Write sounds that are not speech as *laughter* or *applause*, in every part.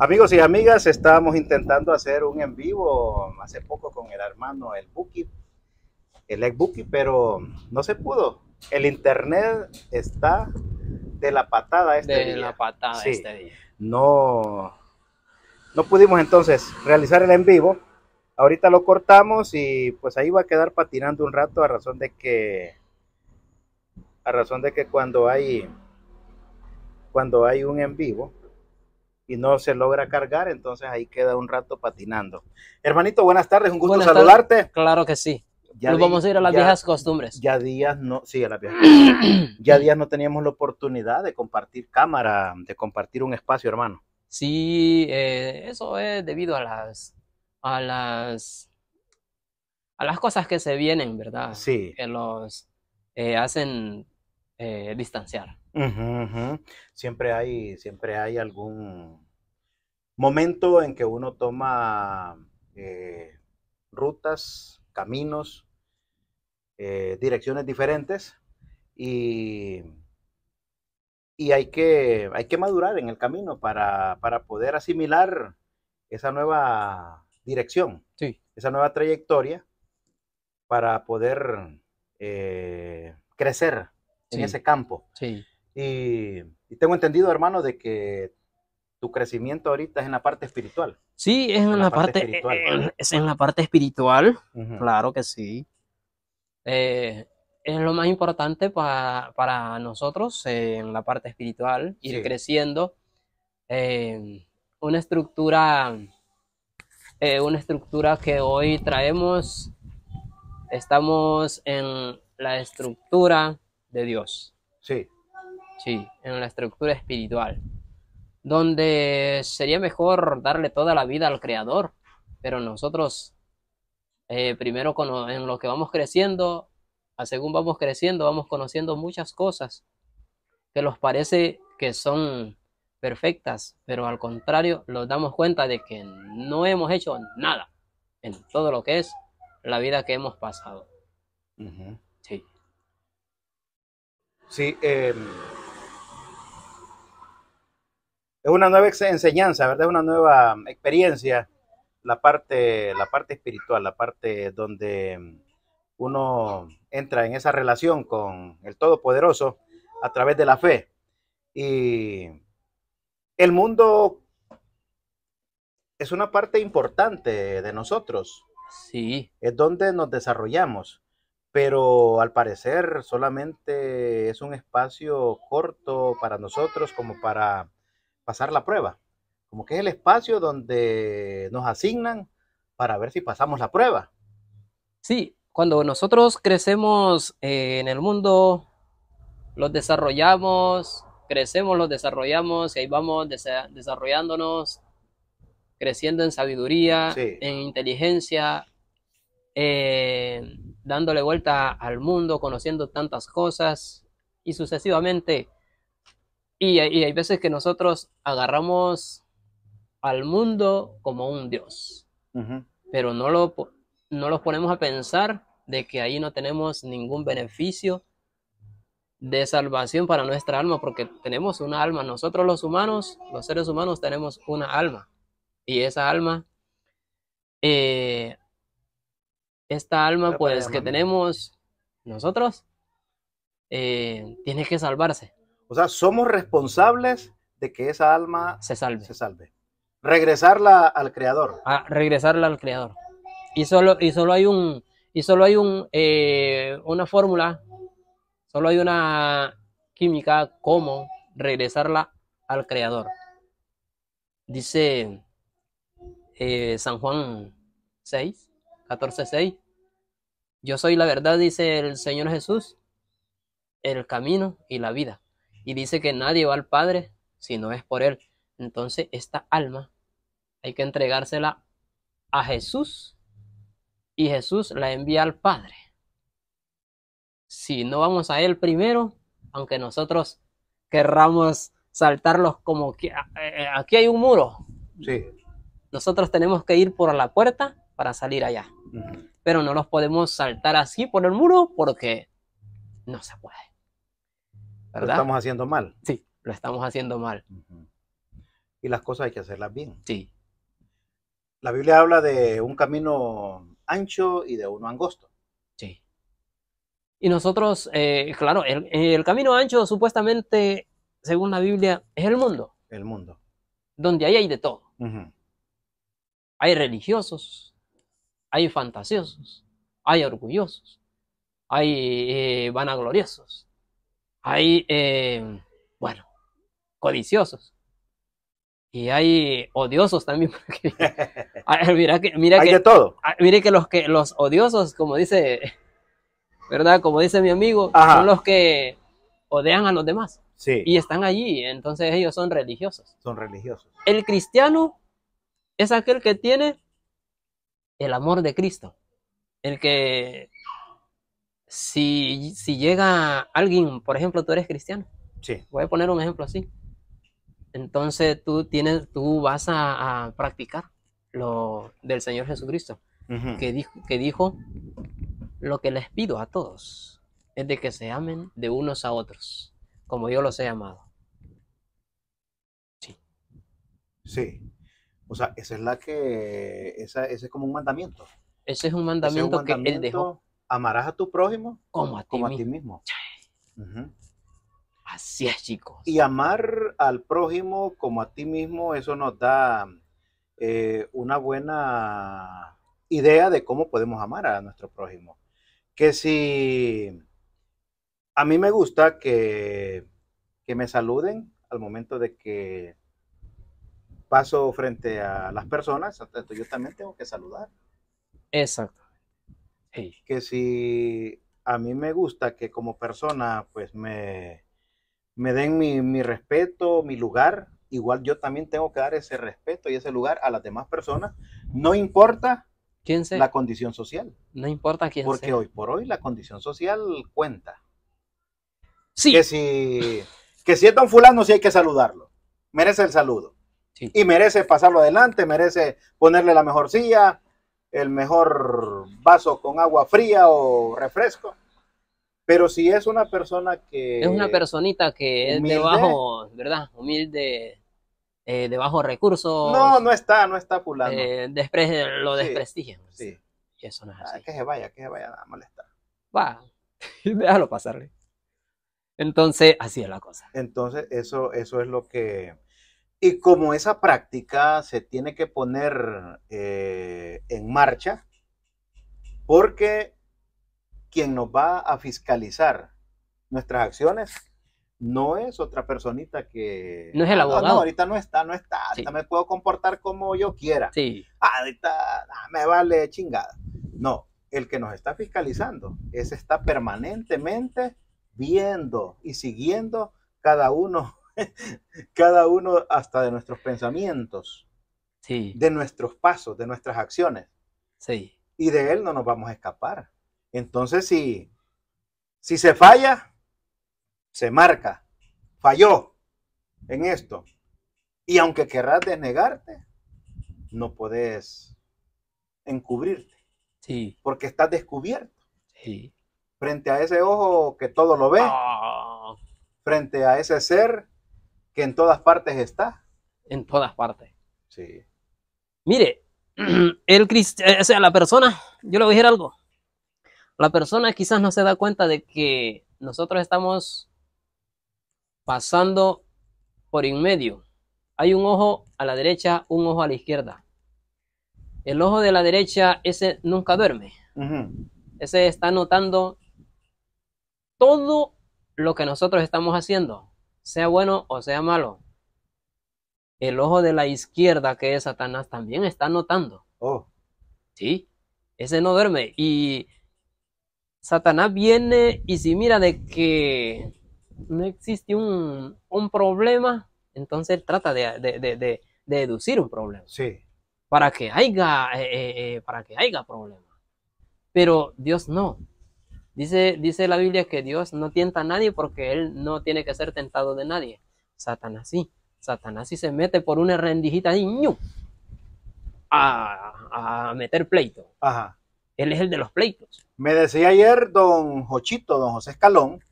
Amigos y amigas, estábamos intentando hacer un en vivo hace poco con el hermano, el Buki, el ex Buki, pero no se pudo. El internet está de la patada este de día. De la patada este día. No, no pudimos entonces realizar el en vivo. Ahorita lo cortamos y pues ahí va a quedar patinando un rato a razón de que a razón de que cuando hay cuando hay un en vivo y no se logra cargar, entonces ahí queda un rato patinando. Hermanito, buenas tardes, un gusto saludarte. Claro que sí. Ya vamos a ir a las viejas costumbres. Ya días no, sí, Ya días no teníamos la oportunidad de compartir cámara, de compartir un espacio, hermano. Sí, eh, eso es debido a las, a las, a las cosas que se vienen, ¿verdad? Sí. Que los eh, hacen eh, distanciar. Siempre hay, siempre hay algún momento en que uno toma eh, rutas, caminos, eh, direcciones diferentes y, y hay, que, hay que madurar en el camino para, poder asimilar esa nueva dirección, esa nueva trayectoria para poder eh, crecer en ese campo. Sí. Y, tengo entendido, hermano, de que tu crecimiento ahorita es en la parte espiritual. Sí, es en, la, parte, espiritual. E, pues. es en la parte espiritual, claro que sí. Eh, es lo más importante para nosotros eh, en la parte espiritual, ir creciendo. Eh, una estructura, una estructura que hoy traemos, estamos en la estructura de Dios. Sí. Sí, en la estructura espiritual. Donde sería mejor darle toda la vida al Creador, pero nosotros eh, primero en lo que vamos creciendo, según vamos creciendo, vamos conociendo muchas cosas que nos parece que son perfectas, pero al contrario nos damos cuenta de que no hemos hecho nada en todo lo que es la vida que hemos pasado. Sí. Sí, eh, es una nueva enseñanza, ¿verdad? Es una nueva mm, experiencia, la parte, la parte espiritual, la parte donde mm, uno entra en esa relación con el Todopoderoso a través de la fe. Y el mundo es una parte importante de nosotros. Sí. Es donde nos desarrollamos, pero al parecer solamente es un espacio corto para nosotros como para pasar la prueba, como que es el espacio donde nos asignan para ver si pasamos la prueba. Sí, cuando nosotros crecemos eh, en el mundo, los desarrollamos, crecemos, los desarrollamos y ahí vamos desarrollándonos, creciendo en sabiduría, en inteligencia, eh, dándole vuelta al mundo, conociendo tantas cosas y sucesivamente y, hay veces que nosotros agarramos al mundo como un Dios, pero no, lo, no los ponemos a pensar de que ahí no tenemos ningún beneficio de salvación para nuestra alma, porque tenemos una alma. Nosotros los humanos, los seres humanos, tenemos una alma. Y esa alma, eh, esta alma pues que tenemos nosotros, eh, tiene que salvarse. O sea, somos responsables de que esa alma se salve. Se salve. Regresarla al creador. regresarla al creador. Y solo, y solo hay un, y solo hay un, eh, una fórmula, solo hay una química como regresarla al creador. Dice eh, San Juan 6, 14, 6. Yo soy la verdad, dice el Señor Jesús, el camino y la vida. Y dice que nadie va al Padre si no es por Él. Entonces esta alma hay que entregársela a Jesús y Jesús la envía al Padre. Si no vamos a Él primero, aunque nosotros querramos saltarlos como que eh, eh, aquí hay un muro. Sí. Nosotros tenemos que ir por la puerta para salir allá. Pero no los podemos saltar así por el muro porque no se puede. Lo estamos haciendo mal. Sí, lo estamos haciendo mal. Y las cosas hay que hacerlas bien. Sí. La Biblia habla de un camino ancho y de uno angosto. Sí. Y nosotros, eh, claro, el, camino ancho supuestamente, según la Biblia, es el mundo. El mundo. Donde ahí hay de todo. Hay religiosos, hay fantasiosos, hay orgullosos, hay eh, vanagloriosos, hay, eh, bueno, codiciosos. Y hay odiosos también. *laughs* Ah, mira que, hay de todo. Ah, mire que los, que los odiosos, como dice, *laughs* ¿verdad? Como dice mi amigo, son los que odian a los demás. Y están allí, entonces ellos son religiosos. Son religiosos. El cristiano es aquel que tiene el amor de Cristo, el que si, llega alguien, por ejemplo, tú eres cristiano. Voy a poner un ejemplo así. Entonces tú tienes, tú vas a, practicar lo del Señor Jesucristo, que, dijo, que dijo, lo que les pido a todos es de que se amen de unos a otros, como yo los he amado. Sí. Sí. O sea, esa es la que, ese es como un mandamiento. Ese es un mandamiento, que él dejó amarás a tu prójimo como a ti, mismo. Así es, chicos. Y amar al prójimo como a ti mismo, eso nos da eh, una buena idea de cómo podemos amar a nuestro prójimo. Que si a mí me gusta que, que me saluden al momento de que paso frente a las personas, yo también tengo que saludar. Exacto que si a mí me gusta que como persona pues me, me den mi, respeto, mi lugar, igual yo también tengo que dar ese respeto y ese lugar a las demás personas, no importa ¿Quién sea? la condición social. No importa quién Porque hoy por hoy la condición social cuenta. Sí. Que si, que si es don fulano, sí hay que saludarlo. Merece el saludo. Y merece pasarlo adelante, merece ponerle la mejor silla, el mejor vaso con agua fría o refresco. Pero si es una persona que... Es una personita que es de bajo, ¿verdad? Humilde, eh, de bajo recurso. No, no está, no está pulando. Eh, lo desprestigian. Sí. eso no es ah, así. que se vaya, que se vaya, a molestar. Va, *laughs* déjalo pasarle. Entonces, así es la cosa. Entonces, eso, eso es lo que y como esa práctica se tiene que poner eh, en marcha, porque quien nos va a fiscalizar nuestras acciones no es otra personita que... No es el ah, abogado. no, ahorita no está, no está. Ahorita me puedo comportar como yo quiera. Sí. Ah, ahorita ah, me vale chingada. No, el que nos está fiscalizando, es está permanentemente viendo y siguiendo cada uno *laughs* cada uno hasta de nuestros pensamientos, de nuestros pasos, de nuestras acciones. Sí. Y de Él no nos vamos a escapar. Entonces, si, si se falla, se marca. Falló en esto. Y aunque querrás desnegarte, no puedes encubrirte. Sí. Porque estás descubierto. Frente a ese ojo que todo lo ve. Ah. Frente a ese ser que en todas partes está. En todas partes. Sí. Mire, *clears throat* el eh, o sea, la persona, yo le voy a decir algo. La persona quizás no se da cuenta de que nosotros estamos pasando por en medio. Hay un ojo a la derecha, un ojo a la izquierda. El ojo de la derecha, ese nunca duerme. Ese está notando todo lo que nosotros estamos haciendo sea bueno o sea malo, el ojo de la izquierda, que es Satanás, también está notando. Oh. Sí, ese no duerme. Y Satanás viene y si mira de que no existe un, problema, entonces trata de, deducir un problema. Sí. Para que haya, problemas. Eh, eh, eh, para que haya problema. Pero Dios no. Dice, la Biblia que Dios no tienta a nadie porque Él no tiene que ser tentado de nadie. Satanás sí. Satanás sí se mete por una rendijita y ¡ñu! A, meter pleito. Ajá. Él es el de los pleitos. Me decía ayer don Jochito, don José Escalón,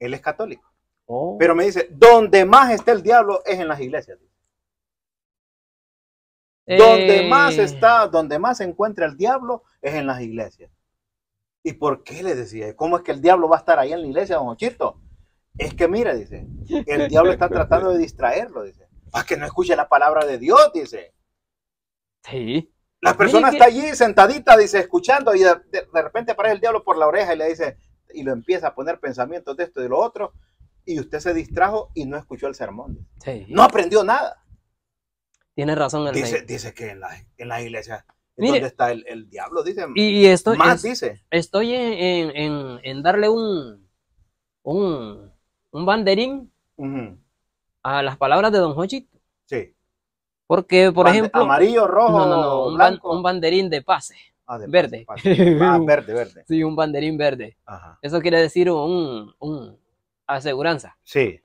él es católico. Oh. Pero me dice, donde más está el diablo es en las iglesias. Donde más eh. está, donde más se encuentra el diablo es en las iglesias. ¿Y por qué le decía? ¿Cómo es que el diablo va a estar ahí en la iglesia, don Ochito? Es que mira, dice, el diablo está tratando de distraerlo, dice. Para ah, que no escuche la palabra de Dios, dice. Sí. La persona está allí sentadita, dice, escuchando, y de, repente aparece el diablo por la oreja y le dice, y lo empieza a poner pensamientos de esto y de lo otro, y usted se distrajo y no escuchó el sermón. Sí. No aprendió nada. Tiene razón el dice, dice que en, la, en las iglesias ¿Dónde está el, el diablo? Dicen. Y, estoy, dice. Estoy en, en, darle un, un, un banderín a las palabras de Don Jochito. Sí. Porque, por ejemplo. Amarillo, rojo, no, un, banderín de pase. Ah, verde. Ah, verde, verde. *laughs* sí, un banderín verde. Eso quiere decir un, aseguranza. Sí.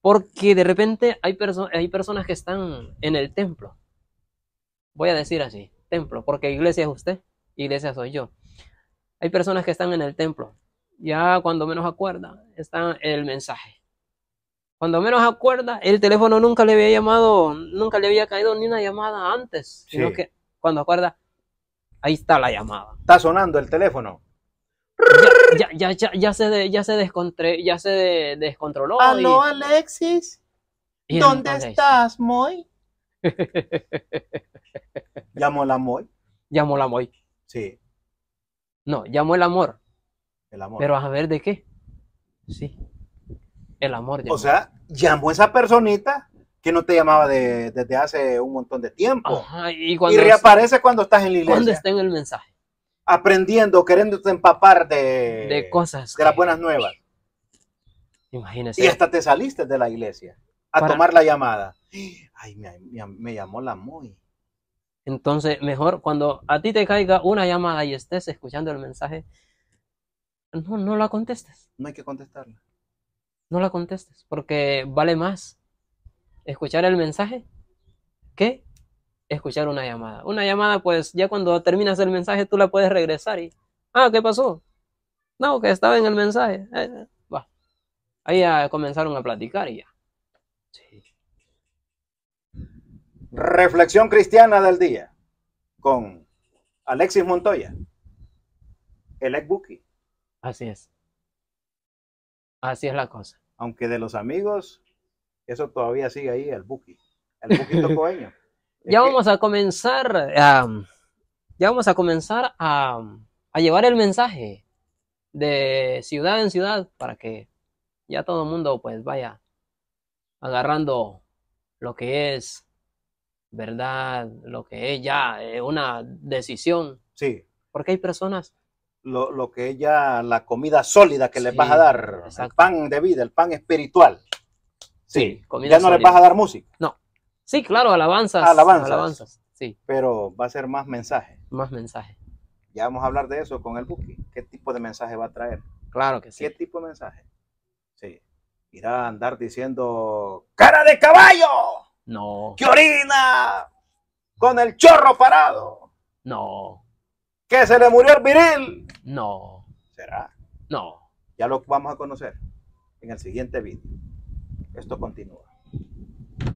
Porque de repente hay, hay personas que están en el templo. Voy a decir así templo, porque iglesia es usted, iglesia soy yo. Hay personas que están en el templo, ya cuando menos acuerda, está el mensaje. Cuando menos acuerda, el teléfono nunca le había llamado, nunca le había caído ni una llamada antes, sino que cuando acuerda, ahí está la llamada. Está sonando el teléfono. Ya, ya, ya, se, ya se, descontré, ya se descontroló. ¿Aló, Alexis? ¿Dónde estás, Moy? *laughs* ¿Llamó el amor? Llamó la amor. Sí. No, llamó el amor. El amor. Pero a ver de qué. Sí. El amor. O sea, llamó esa personita que no te llamaba desde hace un montón de tiempo. y, reaparece cuando estás en la iglesia. ¿Dónde está en el mensaje. Aprendiendo, queriéndote empapar de, de cosas. De las buenas nuevas. Imagínese. Y hasta te saliste de la iglesia a tomar la llamada ay, me, llamó la muy. Entonces, mejor cuando a ti te caiga una llamada y estés escuchando el mensaje, no, no la contestes. No hay que contestarla. No la contestes, porque vale más escuchar el mensaje que escuchar una llamada. Una llamada, pues ya cuando terminas el mensaje, tú la puedes regresar y, ah, ¿qué pasó? No, que estaba en el mensaje. Eh, va Ahí ya comenzaron a platicar y ya. Sí. Reflexión cristiana del día con Alexis Montoya, el ex Así es. Así es la cosa. Aunque de los amigos, eso todavía sigue ahí, el Buki. El Tocoeño. *laughs* ya vamos a comenzar. ya vamos a comenzar a, a llevar el mensaje de ciudad en ciudad para que ya todo el mundo pues vaya agarrando lo que es ¿verdad? Lo que es eh, una decisión. Sí. Porque hay personas. Lo, que ella la comida sólida que le les vas a dar, el pan de vida, el pan espiritual. Sí, ya no le les vas a dar música. No. Sí, claro, alabanzas. Alabanzas. alabanzas sí. Pero va a ser más mensaje. Más mensaje. Ya vamos a hablar de eso con el buque. ¿Qué tipo de mensaje va a traer? Claro que sí. ¿Qué tipo de mensaje? Sí. Irá a andar diciendo, cara de caballo no. Que orina con el chorro parado. No. Que se le murió el viril. No. ¿Será? No. Ya lo vamos a conocer en el siguiente vídeo. Esto continúa.